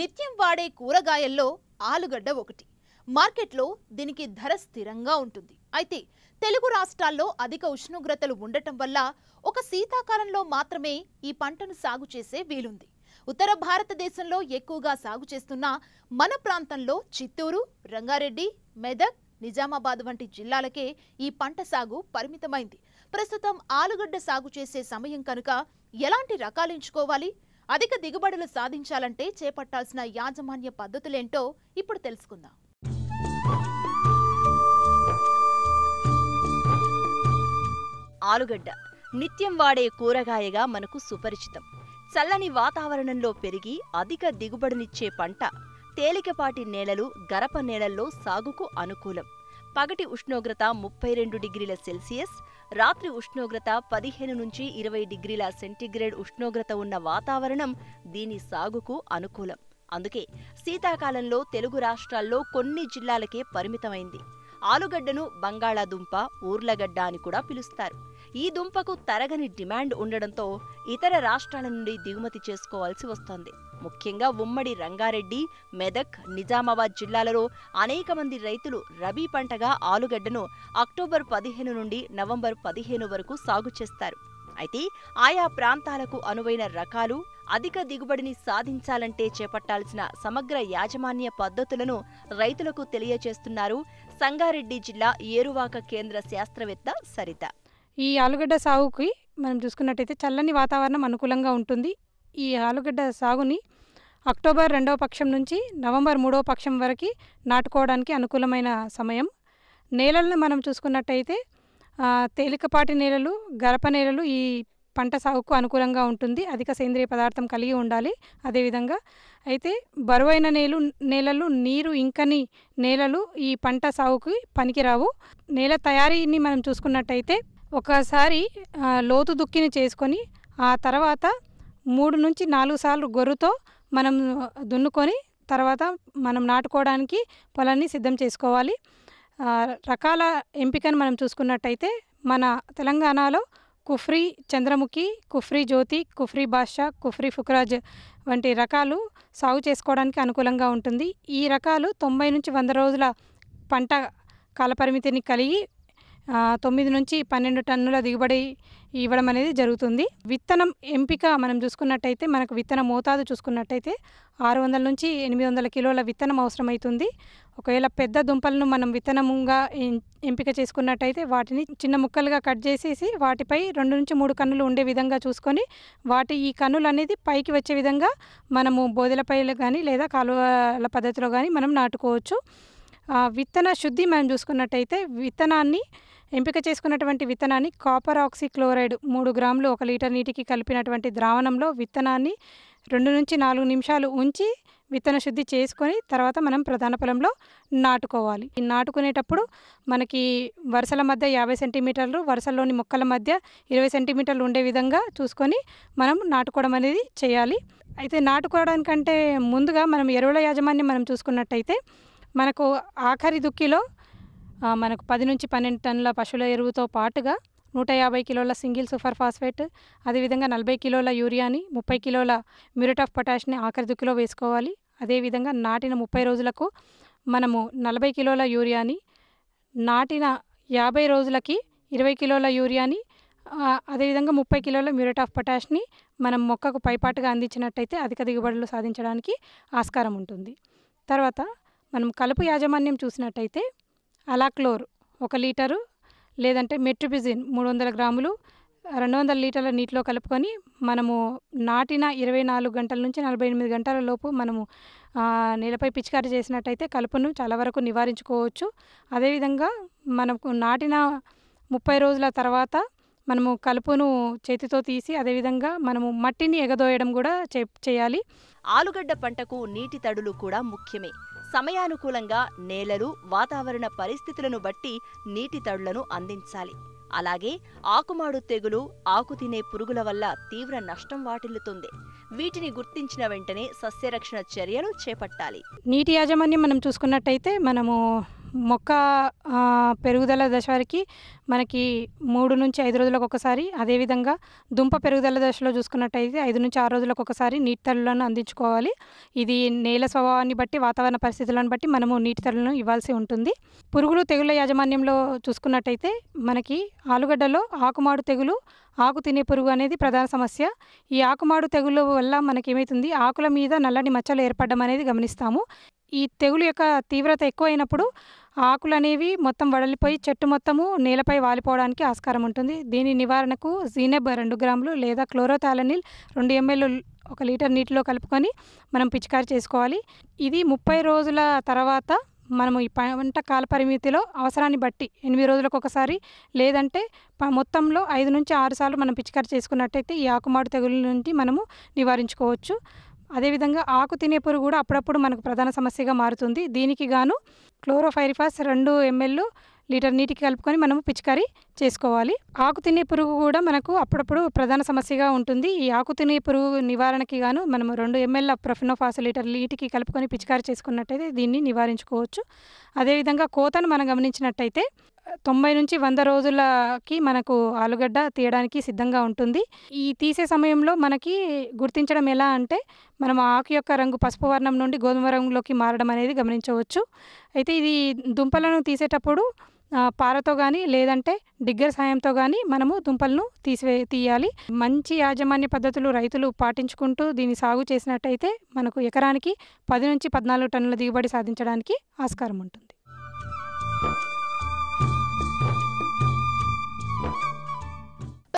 నిత్యం వాడే కూరగాయల్లో ఆలుగడ్డ ఒకటి మార్కెట్లో దీనికి ధర స్థిరంగా ఉంటుంది అయితే తెలుగు రాష్ట్రాల్లో అధిక ఉష్ణోగ్రతలు ఉండటం వల్ల ఒక శీతాకాలంలో మాత్రమే ఈ పంటను సాగు చేసే వీలుంది ఉత్తర భారతదేశంలో ఎక్కువగా సాగు చేస్తున్న మన ప్రాంతంలో చిత్తూరు రంగారెడ్డి మెదక్ నిజామాబాద్ వంటి జిల్లాలకే ఈ పంట సాగు పరిమితమైంది ప్రస్తుతం ఆలుగడ్డ సాగు చేసే సమయం కనుక ఎలాంటి రకాలు ఎంచుకోవాలి అధిక దిగుబడులు సాధించాలంటే చేపట్టాల్సిన యాజమాన్య పద్ధతులేంటో ఇప్పుడు తెలుసుకుందాం ఆలుగడ్డ నిత్యం వాడే కూరగాయగా మనకు సుపరిచితం చల్లని వాతావరణంలో పెరిగి అధిక దిగుబడినిచ్చే పంట తేలికపాటి నేలలు గరప నేలల్లో సాగుకు అనుకూలం పగటి ఉష్ణోగ్రత ముప్పై రెండు డిగ్రీల సెల్సియస్ రాత్రి ఉష్ణోగ్రత పదిహేను నుంచి ఇరవై డిగ్రీల సెంటీగ్రేడ్ ఉష్ణోగ్రత ఉన్న వాతావరణం దీని సాగుకు అనుకూలం అందుకే శీతాకాలంలో తెలుగు రాష్ట్రాల్లో కొన్ని జిల్లాలకే పరిమితమైంది ఆలుగడ్డను బంగాళాదుంప ఊర్లగడ్డ అని కూడా పిలుస్తారు ఈ దుంపకు తరగని డిమాండ్ ఉండడంతో ఇతర రాష్ట్రాల నుండి దిగుమతి చేసుకోవాల్సి వస్తోంది ముఖ్యంగా ఉమ్మడి రంగారెడ్డి మెదక్ నిజామాబాద్ జిల్లాలలో అనేక మంది రైతులు రబీ పంటగా ఆలుగడ్డను అక్టోబర్ పదిహేను నుండి నవంబర్ పదిహేను వరకు సాగు చేస్తారు అయితే ఆయా ప్రాంతాలకు అనువైన రకాలు అధిక దిగుబడిని సాధించాలంటే చేపట్టాల్సిన సమగ్ర యాజమాన్య పద్ధతులను రైతులకు తెలియచేస్తున్నారు సంగారెడ్డి జిల్లా ఏరువాక కేంద్ర శాస్త్రవేత్త సరిత ఈ ఆలుగడ్డ సాగుకి మనం చూసుకున్నట్టయితే చల్లని వాతావరణం అనుకూలంగా ఉంటుంది ఈ ఆలుగడ్డ సాగుని అక్టోబర్ రెండవ పక్షం నుంచి నవంబర్ మూడవ పక్షం వరకు నాటుకోవడానికి అనుకూలమైన సమయం నేలలను మనం చూసుకున్నట్టయితే తేలికపాటి నేలలు గరప నేలలు ఈ పంట సాగుకు అనుకూలంగా ఉంటుంది అధిక సేంద్రియ పదార్థం కలిగి ఉండాలి అదేవిధంగా అయితే బరువైన నేలు నేలలు నీరు ఇంకని నేలలు ఈ పంట సాగుకి పనికిరావు నేల తయారీని మనం చూసుకున్నట్టయితే ఒకసారి లోతు దుక్కిని చేసుకొని ఆ తర్వాత మూడు నుంచి నాలుగు సార్లు గొర్రుతో మనం దున్నుకొని తర్వాత మనం నాటుకోవడానికి పొలాన్ని సిద్ధం చేసుకోవాలి రకాల ఎంపికను మనం చూసుకున్నట్టయితే మన తెలంగాణలో కుఫ్రీ చంద్రముఖి కుఫ్రీ జ్యోతి కుఫ్రీ బాషా కుఫ్రీ ఫుక్రాజ్ వంటి రకాలు సాగు చేసుకోవడానికి అనుకూలంగా ఉంటుంది ఈ రకాలు తొంభై నుంచి వంద రోజుల పంట కాలపరిమితిని కలిగి తొమ్మిది నుంచి పన్నెండు టన్నుల దిగుబడి ఇవ్వడం అనేది జరుగుతుంది విత్తనం ఎంపిక మనం చూసుకున్నట్టయితే మనకు విత్తన మోతాదు చూసుకున్నట్టయితే ఆరు వందల నుంచి ఎనిమిది వందల కిలోల విత్తనం అవసరమవుతుంది ఒకవేళ పెద్ద దుంపలను మనం విత్తనముగా ఎంపిక చేసుకున్నట్టయితే వాటిని చిన్న ముక్కలుగా కట్ చేసేసి వాటిపై రెండు నుంచి మూడు కన్నులు ఉండే విధంగా చూసుకొని వాటి ఈ కన్నులు అనేది పైకి వచ్చే విధంగా మనము బోధలపై కానీ లేదా కాలువల పద్ధతిలో కానీ మనం నాటుకోవచ్చు విత్తన శుద్ధి మనం చూసుకున్నట్టయితే విత్తనాన్ని ఎంపిక చేసుకున్నటువంటి విత్తనాన్ని కాపర్ ఆక్సిక్లోరైడ్ మూడు గ్రాములు ఒక లీటర్ నీటికి కలిపినటువంటి ద్రావణంలో విత్తనాన్ని రెండు నుంచి నాలుగు నిమిషాలు ఉంచి విత్తన శుద్ధి చేసుకొని తర్వాత మనం ప్రధాన పొలంలో నాటుకోవాలి ఈ నాటుకునేటప్పుడు మనకి వరుసల మధ్య యాభై సెంటీమీటర్లు వరుసల్లోని మొక్కల మధ్య ఇరవై సెంటీమీటర్లు ఉండే విధంగా చూసుకొని మనం నాటుకోవడం అనేది చేయాలి అయితే నాటుకోవడానికంటే ముందుగా మనం ఎరువుల యాజమాన్యం మనం చూసుకున్నట్టయితే మనకు ఆఖరి దుక్కిలో మనకు పది నుంచి పన్నెండు టన్నుల పశువుల ఎరువుతో పాటుగా నూట యాభై కిలోల సింగిల్ సూపర్ ఫాస్ఫేట్ అదేవిధంగా నలభై కిలోల యూరియాని ముప్పై కిలోల మిరట్ ఆఫ్ పొటాష్ని ఆఖరి దుక్కిలో వేసుకోవాలి అదేవిధంగా నాటిన ముప్పై రోజులకు మనము నలభై కిలోల యూరియాని నాటిన యాభై రోజులకి ఇరవై కిలోల యూరియాని అదేవిధంగా ముప్పై కిలోల మ్యూరేట్ ఆఫ్ పొటాష్ని మనం మొక్కకు పైపాటుగా అందించినట్టయితే అధిక దిగుబడులు సాధించడానికి ఆస్కారం ఉంటుంది తర్వాత మనం కలుపు యాజమాన్యం చూసినట్టయితే అలాక్లోర్ ఒక లీటరు లేదంటే మెట్రిపిజిన్ మూడు వందల గ్రాములు రెండు వందల లీటర్ల నీటిలో కలుపుకొని మనము నాటిన ఇరవై నాలుగు గంటల నుంచి నలభై ఎనిమిది గంటల లోపు మనము నేలపై పిచికారి చేసినట్టయితే కలుపును చాలా వరకు నివారించుకోవచ్చు అదేవిధంగా మనకు నాటిన ముప్పై రోజుల తర్వాత మనము కలుపును చేతితో తీసి అదేవిధంగా మనము మట్టిని ఎగదోయడం కూడా చేయాలి ఆలుగడ్డ పంటకు నీటి తడులు కూడా ముఖ్యమే సమయానుకూలంగా నేలలు వాతావరణ పరిస్థితులను బట్టి నీటి తడులను అందించాలి అలాగే ఆకుమాడు తెగులు ఆకు తినే పురుగుల వల్ల తీవ్ర నష్టం వాటిల్లుతుంది వీటిని గుర్తించిన వెంటనే సస్యరక్షణ చర్యలు చేపట్టాలి నీటి యాజమాన్యం మనం చూసుకున్నట్టయితే మనము మొక్క పెరుగుదల దశ వరకు మనకి మూడు నుంచి ఐదు రోజులకు ఒకసారి అదేవిధంగా దుంప పెరుగుదల దశలో చూసుకున్నట్టయితే ఐదు నుంచి ఆరు రోజులకు ఒకసారి నీటి తల్లులను అందించుకోవాలి ఇది నేల స్వభావాన్ని బట్టి వాతావరణ పరిస్థితులను బట్టి మనము నీటి తల్లులను ఇవ్వాల్సి ఉంటుంది పురుగులు తెగుల యాజమాన్యంలో చూసుకున్నట్టయితే మనకి ఆలుగడ్డలో ఆకుమాడు తెగులు ఆకు తినే పురుగు అనేది ప్రధాన సమస్య ఈ ఆకుమాడు తెగులు వల్ల మనకి ఏమవుతుంది ఆకుల మీద నల్లని మచ్చలు ఏర్పడడం అనేది గమనిస్తాము ఈ తెగులు యొక్క తీవ్రత ఎక్కువైనప్పుడు ఆకులు అనేవి మొత్తం వడలిపోయి చెట్టు మొత్తము నేలపై వాలిపోవడానికి ఆస్కారం ఉంటుంది దీని నివారణకు జీనెబ్ రెండు గ్రాములు లేదా క్లోరోథాలనిల్ రెండు ఎంఎల్ ఒక లీటర్ నీటిలో కలుపుకొని మనం పిచికారి చేసుకోవాలి ఇది ముప్పై రోజుల తర్వాత మనము ఈ పంట కాల పరిమితిలో అవసరాన్ని బట్టి ఎనిమిది రోజులకు ఒకసారి లేదంటే మొత్తంలో ఐదు నుంచి ఆరు సార్లు మనం పిచికారి చేసుకున్నట్టయితే ఈ ఆకుమాడు తెగుల నుండి మనము నివారించుకోవచ్చు అదేవిధంగా ఆకు తినే పురుగు కూడా అప్పుడప్పుడు మనకు ప్రధాన సమస్యగా మారుతుంది దీనికి గాను క్లోరోఫైరిఫాస్ రెండు ఎంఎల్లు లీటర్ నీటికి కలుపుకొని మనము పిచికారీ చేసుకోవాలి ఆకు తినే పురుగు కూడా మనకు అప్పుడప్పుడు ప్రధాన సమస్యగా ఉంటుంది ఈ ఆకు తినే పురుగు నివారణకి గాను మనము రెండు ఎంఎల్ ప్రొఫినోఫాస్ లీటర్ నీటికి కలుపుకొని పిచికారీ చేసుకున్నట్టయితే దీన్ని నివారించుకోవచ్చు అదేవిధంగా కోతను మనం గమనించినట్టయితే తొంభై నుంచి వంద రోజులకి మనకు ఆలుగడ్డ తీయడానికి సిద్ధంగా ఉంటుంది ఈ తీసే సమయంలో మనకి గుర్తించడం ఎలా అంటే మనం ఆకు యొక్క రంగు పసుపు వర్ణం నుండి గోధుమ రంగులోకి మారడం అనేది గమనించవచ్చు అయితే ఇది దుంపలను తీసేటప్పుడు పారతో కానీ లేదంటే డిగ్గర్ సాయంతో కానీ మనము దుంపలను తీసివే తీయాలి మంచి యాజమాన్య పద్ధతులు రైతులు పాటించుకుంటూ దీన్ని సాగు చేసినట్టయితే మనకు ఎకరానికి పది నుంచి పద్నాలుగు టన్నుల దిగుబడి సాధించడానికి ఆస్కారం ఉంటుంది